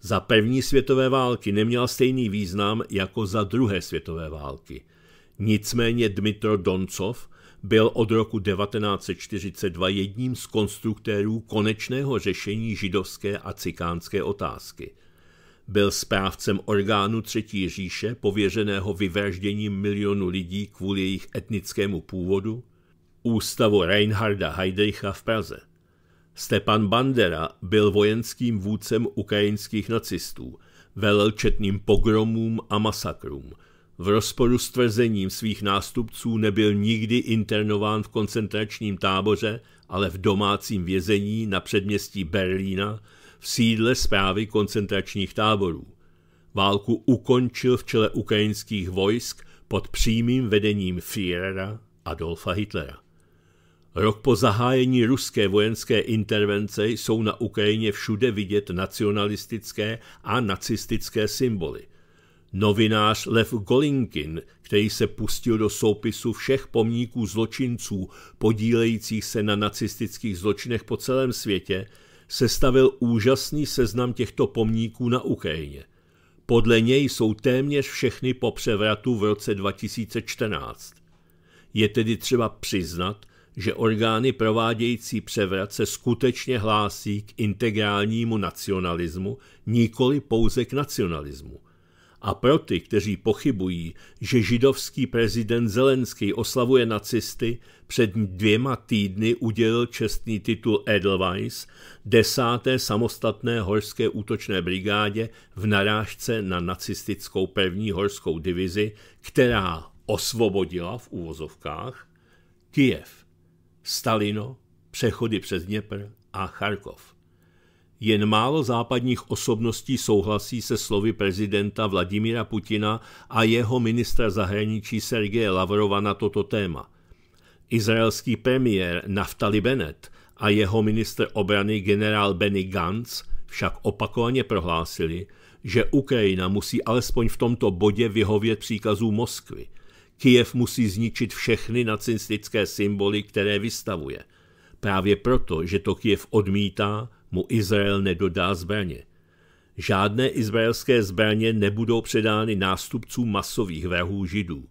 Za první světové války neměla stejný význam jako za druhé světové války. Nicméně Dmitro Doncov byl od roku 1942 jedním z konstruktérů konečného řešení židovské a cikánské otázky. Byl správcem orgánu Třetí říše pověřeného vyvražděním milionu lidí kvůli jejich etnickému původu, ústavu Reinharda Heydricha v Praze. Stepan Bandera byl vojenským vůdcem ukrajinských nacistů, velel četným pogromům a masakrům. V rozporu s tvrzením svých nástupců nebyl nikdy internován v koncentračním táboře, ale v domácím vězení na předměstí Berlína v sídle zprávy koncentračních táborů. Válku ukončil v čele ukrajinských vojsk pod přímým vedením Führera Adolfa Hitlera. Rok po zahájení ruské vojenské intervence jsou na Ukrajině všude vidět nacionalistické a nacistické symboly. Novinář Lev Golinkin, který se pustil do soupisu všech pomníků zločinců podílejících se na nacistických zločinech po celém světě, sestavil úžasný seznam těchto pomníků na Ukrajině. Podle něj jsou téměř všechny po převratu v roce 2014. Je tedy třeba přiznat, že orgány provádějící převrat se skutečně hlásí k integrálnímu nacionalismu, nikoli pouze k nacionalismu. A pro ty, kteří pochybují, že židovský prezident Zelenský oslavuje nacisty, před dvěma týdny udělil čestný titul Edelweiss desáté samostatné horské útočné brigádě v narážce na nacistickou první horskou divizi, která osvobodila v úvozovkách Kijev. Stalino, přechody přes Dněpr a Charkov. Jen málo západních osobností souhlasí se slovy prezidenta Vladimira Putina a jeho ministra zahraničí Sergeje Lavrova na toto téma. Izraelský premiér Naftali Bennett a jeho ministr obrany generál Benny Gantz však opakovaně prohlásili, že Ukrajina musí alespoň v tomto bodě vyhovět příkazů Moskvy – Kijev musí zničit všechny nacistické symboly, které vystavuje. Právě proto, že to Kijev odmítá, mu Izrael nedodá zbraně. Žádné izraelské zbraně nebudou předány nástupcům masových vrahů židů.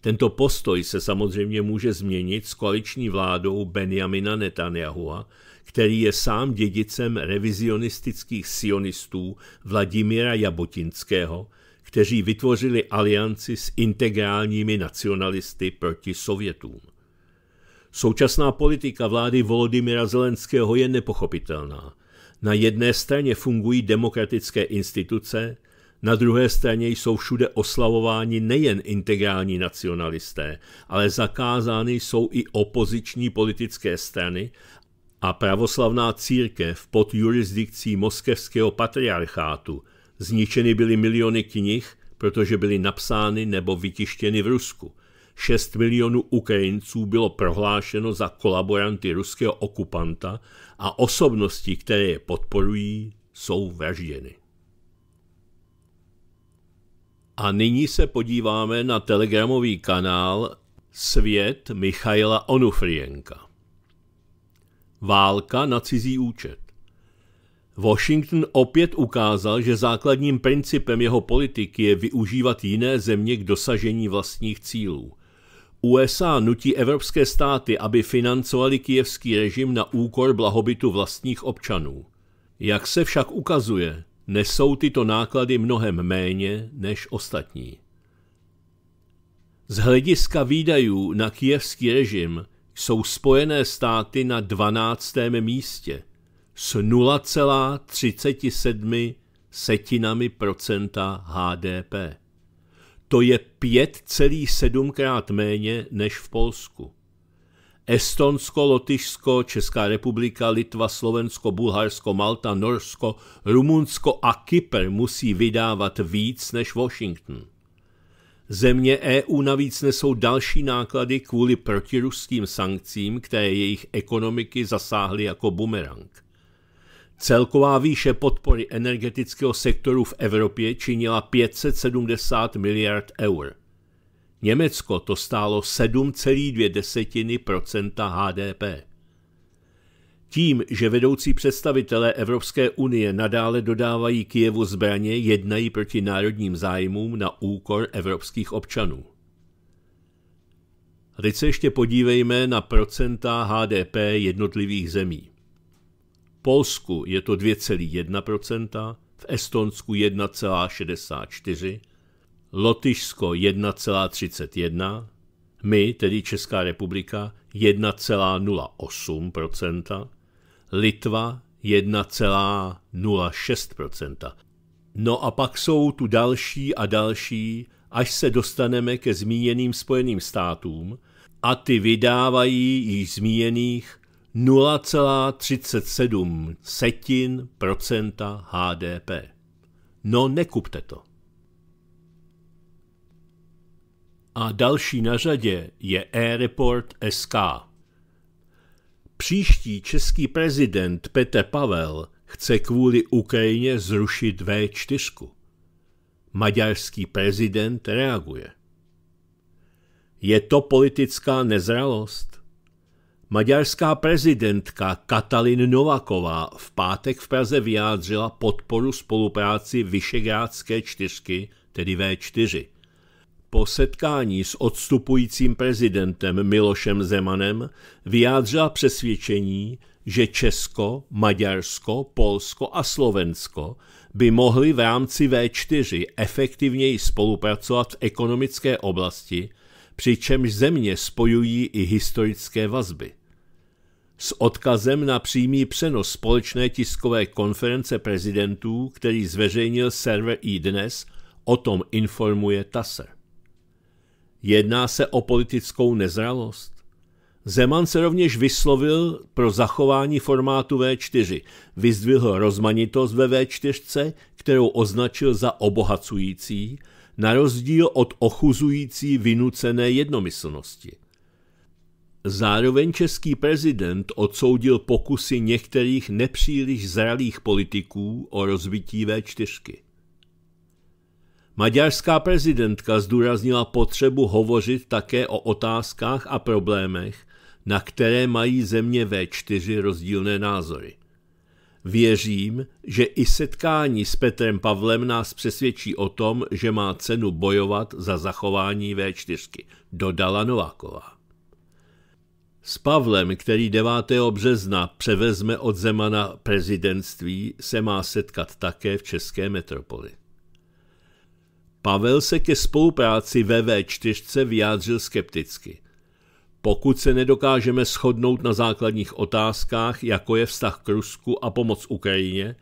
Tento postoj se samozřejmě může změnit s koaliční vládou Benjamina Netanyahua, který je sám dědicem revizionistických sionistů Vladimíra Jabotinského, kteří vytvořili alianci s integrálními nacionalisty proti Sovětům. Současná politika vlády Volodymyra Zelenského je nepochopitelná. Na jedné straně fungují demokratické instituce, na druhé straně jsou všude oslavováni nejen integrální nacionalisté, ale zakázány jsou i opoziční politické strany a pravoslavná církev pod jurisdikcí moskevského patriarchátu – Zničeny byly miliony knih, protože byly napsány nebo vytištěny v Rusku. 6 milionů Ukrajinců bylo prohlášeno za kolaboranty ruského okupanta a osobnosti, které je podporují, jsou vražděny. A nyní se podíváme na telegramový kanál Svět Michaila Onufrienka. Válka na cizí účet. Washington opět ukázal, že základním principem jeho politiky je využívat jiné země k dosažení vlastních cílů. USA nutí evropské státy, aby financovali kijevský režim na úkor blahobytu vlastních občanů. Jak se však ukazuje, nesou tyto náklady mnohem méně než ostatní. Z hlediska výdajů na kijevský režim jsou Spojené státy na 12. místě – s 0,37 setinami procenta HDP. To je 5,7 krát méně než v Polsku. Estonsko, Lotyšsko, Česká republika, Litva, Slovensko, Bulharsko, Malta, Norsko, Rumunsko a Kypr musí vydávat víc než Washington. Země EU navíc nesou další náklady kvůli protiruským sankcím, které jejich ekonomiky zasáhly jako bumerang. Celková výše podpory energetického sektoru v Evropě činila 570 miliard eur. Německo to stálo 7,2 HDP. Tím, že vedoucí představitelé Evropské unie nadále dodávají Kijevu zbraně, jednají proti národním zájmům na úkor evropských občanů. teď se ještě podívejme na procenta HDP jednotlivých zemí. Polsku je to 2,1%, v Estonsku 1,64%, Lotyšsko 1,31%, my, tedy Česká republika, 1,08%, Litva 1,06%. No a pak jsou tu další a další, až se dostaneme ke zmíněným Spojeným státům a ty vydávají již zmíněných 0,37 setin procenta HDP. No nekupte to. A další na řadě je e-report SK. Příští český prezident Petr Pavel chce kvůli Ukrajině zrušit V4. Maďarský prezident reaguje. Je to politická nezralost? Maďarská prezidentka Katalin Novaková v pátek v Praze vyjádřila podporu spolupráci Vyšegrádské čtyřky, tedy V4. Po setkání s odstupujícím prezidentem Milošem Zemanem vyjádřila přesvědčení, že Česko, Maďarsko, Polsko a Slovensko by mohly v rámci V4 efektivněji spolupracovat v ekonomické oblasti, přičemž země spojují i historické vazby s odkazem na přímý přenos společné tiskové konference prezidentů, který zveřejnil server i dnes, o tom informuje Tasser. Jedná se o politickou nezralost. Zeman se rovněž vyslovil pro zachování formátu V4, vyzdvihl rozmanitost ve V4, kterou označil za obohacující, na rozdíl od ochuzující vynucené jednomyslnosti – Zároveň český prezident odsoudil pokusy některých nepříliš zralých politiků o rozbití V4. Maďarská prezidentka zdůraznila potřebu hovořit také o otázkách a problémech, na které mají země V4 rozdílné názory. Věřím, že i setkání s Petrem Pavlem nás přesvědčí o tom, že má cenu bojovat za zachování V4, dodala Nováková. S Pavlem, který 9. března převezme od Zemana prezidentství, se má setkat také v české metropoli. Pavel se ke spolupráci ve v 4 vyjádřil skepticky. Pokud se nedokážeme shodnout na základních otázkách, jako je vztah k Rusku a pomoc Ukrajině,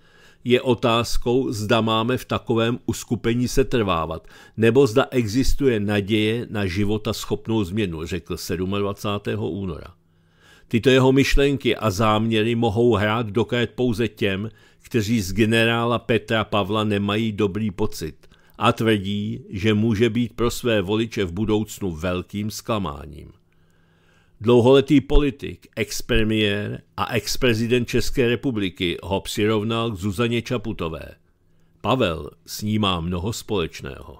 je otázkou, zda máme v takovém uskupení se trvávat, nebo zda existuje naděje na života schopnou změnu, řekl 27. února. Tyto jeho myšlenky a záměry mohou hrát dokajet pouze těm, kteří z generála Petra Pavla nemají dobrý pocit a tvrdí, že může být pro své voliče v budoucnu velkým zklamáním. Dlouholetý politik, expremiér a ex-prezident České republiky ho přirovnal k Zuzaně Čaputové. Pavel s ní má mnoho společného.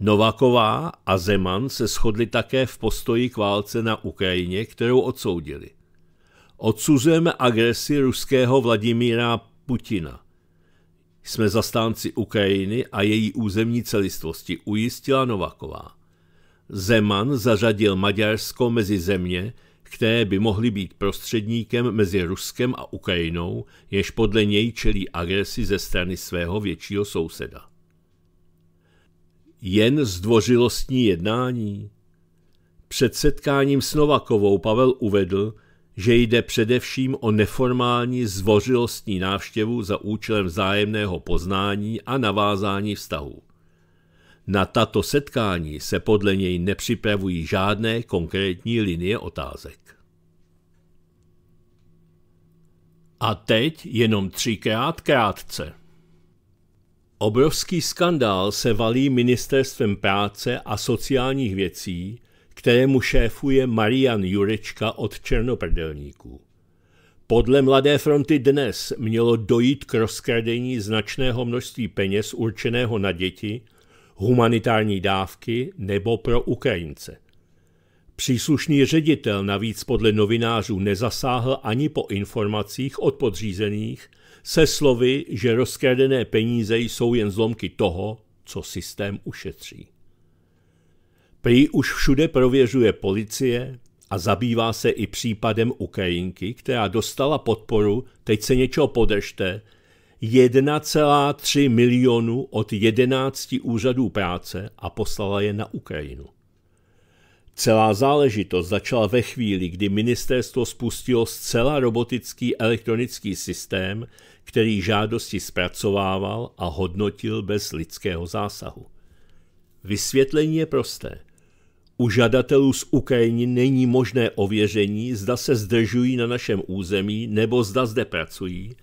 Novaková a Zeman se shodli také v postoji k válce na Ukrajině, kterou odsoudili. Odsuzujeme agresi ruského Vladimíra Putina. Jsme zastánci Ukrajiny a její územní celistvosti, ujistila Novaková. Zeman zařadil Maďarsko mezi země, které by mohly být prostředníkem mezi Ruskem a Ukrajinou, jež podle něj čelí agresi ze strany svého většího souseda. Jen zdvořilostní jednání. Před setkáním s Novakovou Pavel uvedl, že jde především o neformální zdvořilostní návštěvu za účelem vzájemného poznání a navázání vztahů. Na tato setkání se podle něj nepřipravují žádné konkrétní linie otázek. A teď jenom třikrát krátce. Obrovský skandál se valí ministerstvem práce a sociálních věcí, kterému šéfuje Marian Jurečka od černoprdelníků. Podle Mladé fronty dnes mělo dojít k rozkradení značného množství peněz určeného na děti – humanitární dávky nebo pro Ukrajince. Příslušný ředitel navíc podle novinářů nezasáhl ani po informacích od podřízených se slovy, že rozkradené peníze jsou jen zlomky toho, co systém ušetří. Prý už všude prověřuje policie a zabývá se i případem Ukrajinky, která dostala podporu, teď se něčeho podržte, 1,3 milionu od 11 úřadů práce a poslala je na Ukrajinu. Celá záležitost začala ve chvíli, kdy ministerstvo spustilo zcela robotický elektronický systém, který žádosti zpracovával a hodnotil bez lidského zásahu. Vysvětlení je prosté. U žadatelů z Ukrajiny není možné ověření, zda se zdržují na našem území nebo zda zde pracují,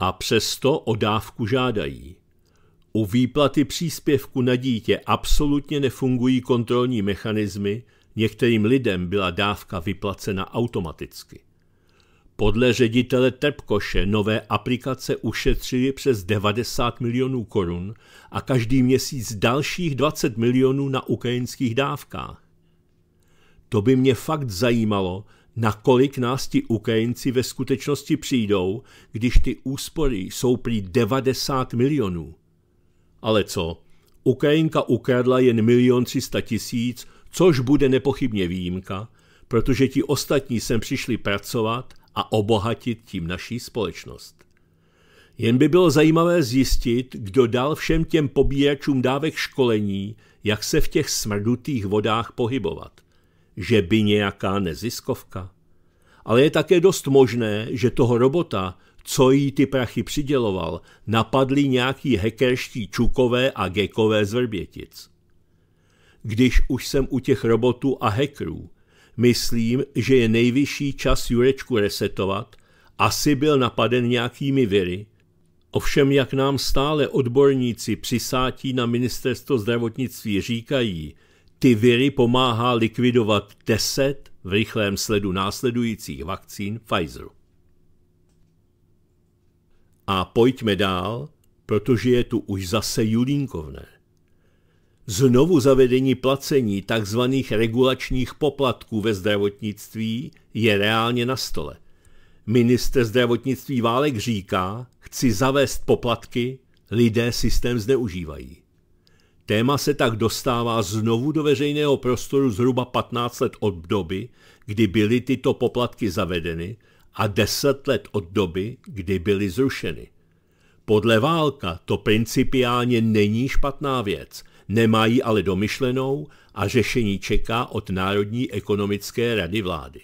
a přesto o dávku žádají. U výplaty příspěvku na dítě absolutně nefungují kontrolní mechanismy, některým lidem byla dávka vyplacena automaticky. Podle ředitele Trpkoše nové aplikace ušetřili přes 90 milionů korun a každý měsíc dalších 20 milionů na ukrajinských dávkách. To by mě fakt zajímalo, nakolik nás ti Ukrajinci ve skutečnosti přijdou, když ty úspory jsou prý 90 milionů. Ale co? Ukrajinka ukradla jen milion 300 tisíc, což bude nepochybně výjimka, protože ti ostatní sem přišli pracovat a obohatit tím naší společnost. Jen by bylo zajímavé zjistit, kdo dal všem těm pobíračům dávek školení, jak se v těch smrdutých vodách pohybovat že by nějaká neziskovka. Ale je také dost možné, že toho robota, co jí ty prachy přiděloval, napadli nějaký hekerští čukové a gekové z Vrbětic. Když už jsem u těch robotů a hekrů, myslím, že je nejvyšší čas Jurečku resetovat, asi byl napaden nějakými viry, Ovšem, jak nám stále odborníci přisátí na ministerstvo zdravotnictví říkají, ty viry pomáhá likvidovat 10 v rychlém sledu následujících vakcín Pfizeru. A pojďme dál, protože je tu už zase Julínkovné. Znovu zavedení placení tzv. regulačních poplatků ve zdravotnictví je reálně na stole. Minister zdravotnictví Válek říká, chci zavést poplatky, lidé systém zneužívají. Téma se tak dostává znovu do veřejného prostoru zhruba 15 let od doby, kdy byly tyto poplatky zavedeny a 10 let od doby, kdy byly zrušeny. Podle válka to principiálně není špatná věc, nemají ale domyšlenou a řešení čeká od Národní ekonomické rady vlády.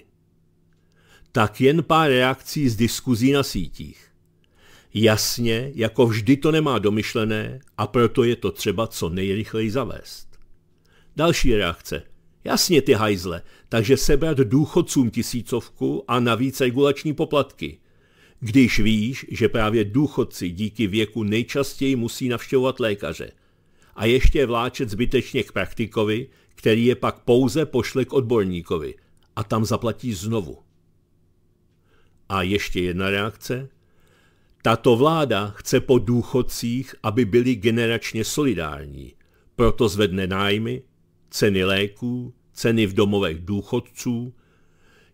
Tak jen pár reakcí z diskuzí na sítích. Jasně, jako vždy to nemá domyšlené a proto je to třeba co nejrychleji zavést. Další reakce. Jasně ty hajzle, takže sebrat důchodcům tisícovku a navíc regulační poplatky. Když víš, že právě důchodci díky věku nejčastěji musí navštěvovat lékaře. A ještě vláčet zbytečně k praktikovi, který je pak pouze pošle k odborníkovi a tam zaplatí znovu. A ještě jedna reakce. Tato vláda chce po důchodcích, aby byli generačně solidární, proto zvedne nájmy, ceny léků, ceny v domovech důchodců,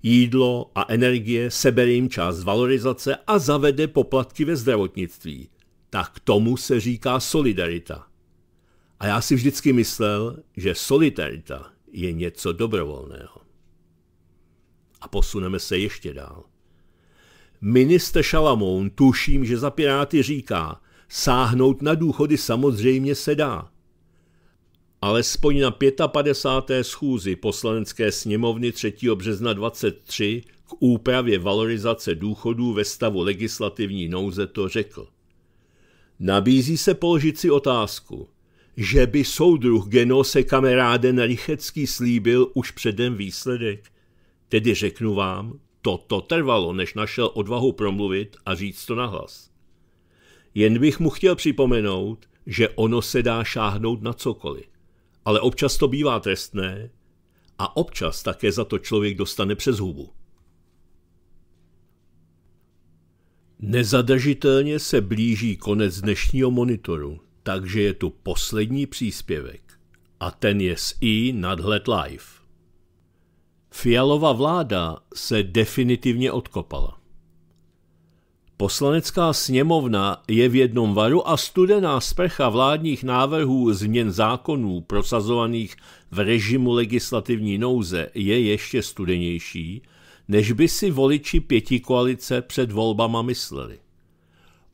jídlo a energie sebere jim část valorizace a zavede poplatky ve zdravotnictví. Tak tomu se říká solidarita. A já si vždycky myslel, že solidarita je něco dobrovolného. A posuneme se ještě dál. Minister Šalamoun tuším, že za Piráty říká, sáhnout na důchody samozřejmě se dá. Alespoň na 55. schůzi poslanecké sněmovny 3. března 23 k úpravě valorizace důchodů ve stavu legislativní nouze to řekl. Nabízí se položit si otázku, že by soudruh genose na Lichecký slíbil už předem výsledek. Tedy řeknu vám, Toto trvalo, než našel odvahu promluvit a říct to nahlas. Jen bych mu chtěl připomenout, že ono se dá šáhnout na cokoliv. Ale občas to bývá trestné a občas také za to člověk dostane přes hubu. Nezadržitelně se blíží konec dnešního monitoru, takže je tu poslední příspěvek. A ten je s i nadhled live. Fialova vláda se definitivně odkopala. Poslanecká sněmovna je v jednom varu a studená sprcha vládních návrhů změn zákonů prosazovaných v režimu legislativní nouze je ještě studenější, než by si voliči pěti koalice před volbama mysleli.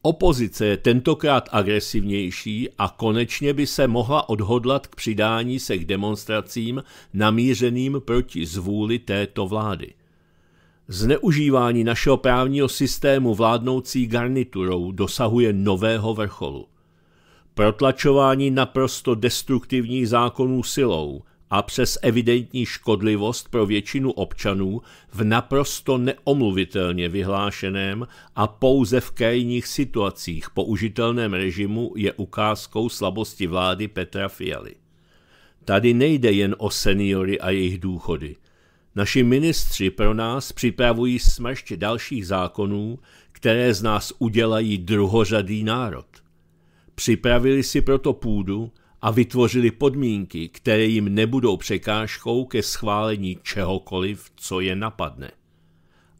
Opozice je tentokrát agresivnější a konečně by se mohla odhodlat k přidání se k demonstracím namířeným proti zvůli této vlády. Zneužívání našeho právního systému vládnoucí garniturou dosahuje nového vrcholu. Protlačování naprosto destruktivních zákonů silou, a přes evidentní škodlivost pro většinu občanů v naprosto neomluvitelně vyhlášeném a pouze v krajních situacích použitelném režimu je ukázkou slabosti vlády Petra Fialy. Tady nejde jen o seniory a jejich důchody. Naši ministři pro nás připravují smršť dalších zákonů, které z nás udělají druhořadý národ. Připravili si proto půdu, a vytvořili podmínky, které jim nebudou překážkou ke schválení čehokoliv, co je napadne.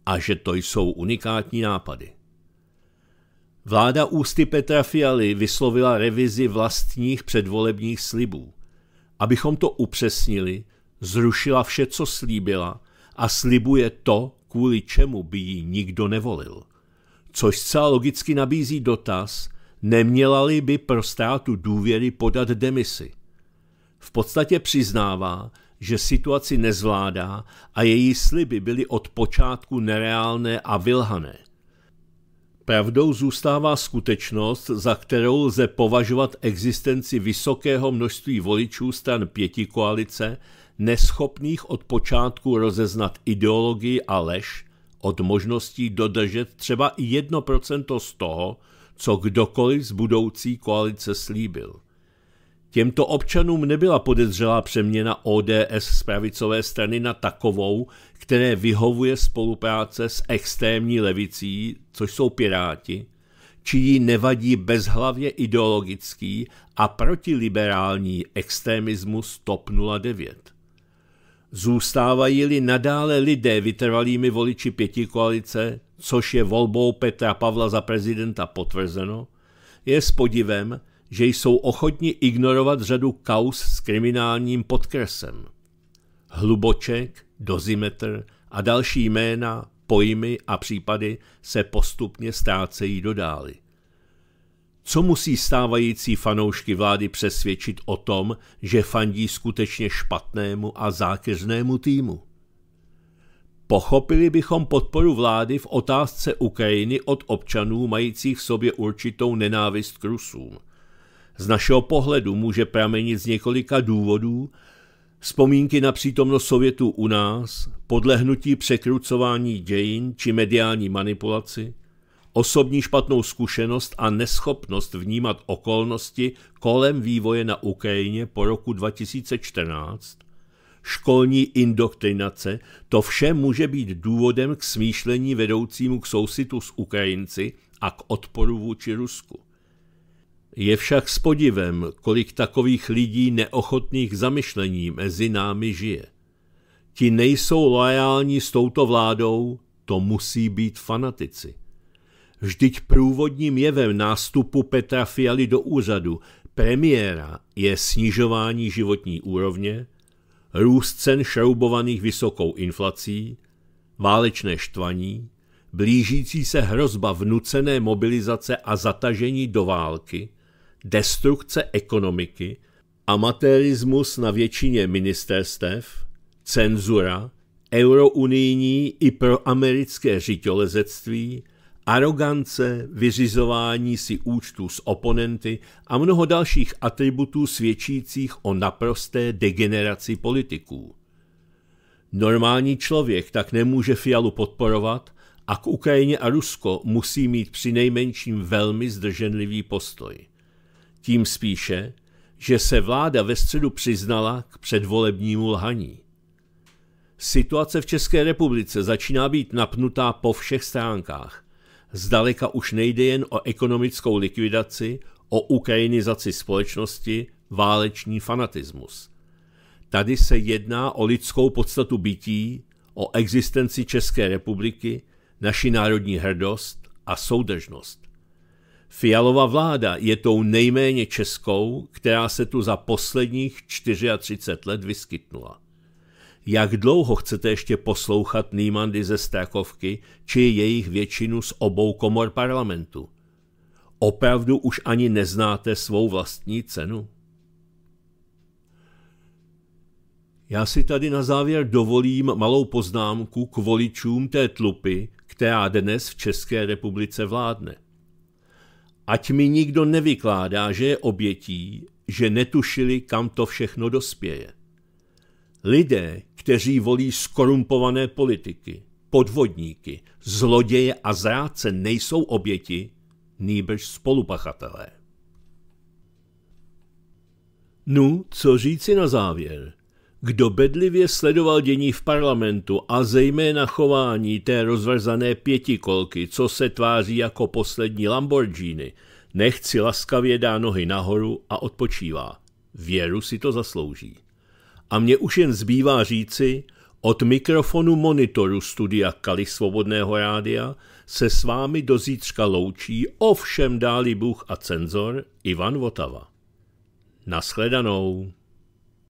A že to jsou unikátní nápady. Vláda ústy Petra Fialy vyslovila revizi vlastních předvolebních slibů. Abychom to upřesnili, zrušila vše, co slíbila a slibuje to, kvůli čemu by ji nikdo nevolil. Což zcela logicky nabízí dotaz – neměla-li by pro ztrátu důvěry podat demisi. V podstatě přiznává, že situaci nezvládá a její sliby byly od počátku nereálné a vylhané. Pravdou zůstává skutečnost, za kterou lze považovat existenci vysokého množství voličů stran pěti koalice, neschopných od počátku rozeznat ideologii a lež, od možností dodržet třeba i 1% z toho, co kdokoliv z budoucí koalice slíbil. Těmto občanům nebyla podezřelá přeměna ODS z pravicové strany na takovou, které vyhovuje spolupráce s extrémní levicí, což jsou piráti, či jí nevadí bezhlavě ideologický a protiliberální extremismus TOP 09. Zůstávají-li nadále lidé vytrvalými voliči pěti koalice, což je volbou Petra Pavla za prezidenta potvrzeno, je s podivem, že jsou ochotni ignorovat řadu kaus s kriminálním podkresem. Hluboček, dozimetr a další jména, pojmy a případy se postupně ztrácejí do Co musí stávající fanoušky vlády přesvědčit o tom, že fandí skutečně špatnému a zákeřnému týmu? Pochopili bychom podporu vlády v otázce Ukrajiny od občanů majících v sobě určitou nenávist k Rusům. Z našeho pohledu může pramenit z několika důvodů, vzpomínky na přítomnost Sovětů u nás, podlehnutí překrucování dějin či mediální manipulaci, osobní špatnou zkušenost a neschopnost vnímat okolnosti kolem vývoje na Ukrajině po roku 2014, školní indoktrinace, to vše může být důvodem k smýšlení vedoucímu k sousitu s Ukrajinci a k odporu vůči Rusku. Je však s podivem, kolik takových lidí neochotných zamyšlení mezi námi žije. Ti nejsou loajální s touto vládou, to musí být fanatici. Vždyť průvodním jevem nástupu Petra Fialy do úřadu premiéra je snižování životní úrovně, růst cen šroubovaných vysokou inflací, válečné štvaní, blížící se hrozba vnucené mobilizace a zatažení do války, destrukce ekonomiky, amatérismus na většině ministerstev, cenzura, eurounijní i proamerické řitolezectví, Arogance, vyřizování si účtů s oponenty a mnoho dalších atributů svědčících o naprosté degeneraci politiků. Normální člověk tak nemůže Fialu podporovat a k Ukrajině a Rusko musí mít přinejmenším velmi zdrženlivý postoj. Tím spíše, že se vláda ve středu přiznala k předvolebnímu lhaní. Situace v České republice začíná být napnutá po všech stránkách – Zdaleka už nejde jen o ekonomickou likvidaci, o ukrajinizaci společnosti, váleční fanatismus. Tady se jedná o lidskou podstatu bytí, o existenci České republiky, naši národní hrdost a soudržnost. Fialová vláda je tou nejméně českou, která se tu za posledních 34 let vyskytnula jak dlouho chcete ještě poslouchat Nýmandy ze Strakovky či jejich většinu z obou komor parlamentu? Opravdu už ani neznáte svou vlastní cenu? Já si tady na závěr dovolím malou poznámku k voličům té tlupy, která dnes v České republice vládne. Ať mi nikdo nevykládá, že je obětí, že netušili, kam to všechno dospěje. Lidé, kteří volí skorumpované politiky, podvodníky, zloděje a zrádce nejsou oběti, nýbrž spolupachatelé. Nu, co říci na závěr? Kdo bedlivě sledoval dění v parlamentu a zejména chování té rozvrzané pětikolky, co se tváří jako poslední Lamborghini, nechci laskavě dá nohy nahoru a odpočívá. Věru si to zaslouží a mě už jen zbývá říci, od mikrofonu monitoru studia Kali Svobodného rádia se s vámi do zítřka loučí ovšem dáli Bůh a cenzor Ivan Votava. Naschledanou.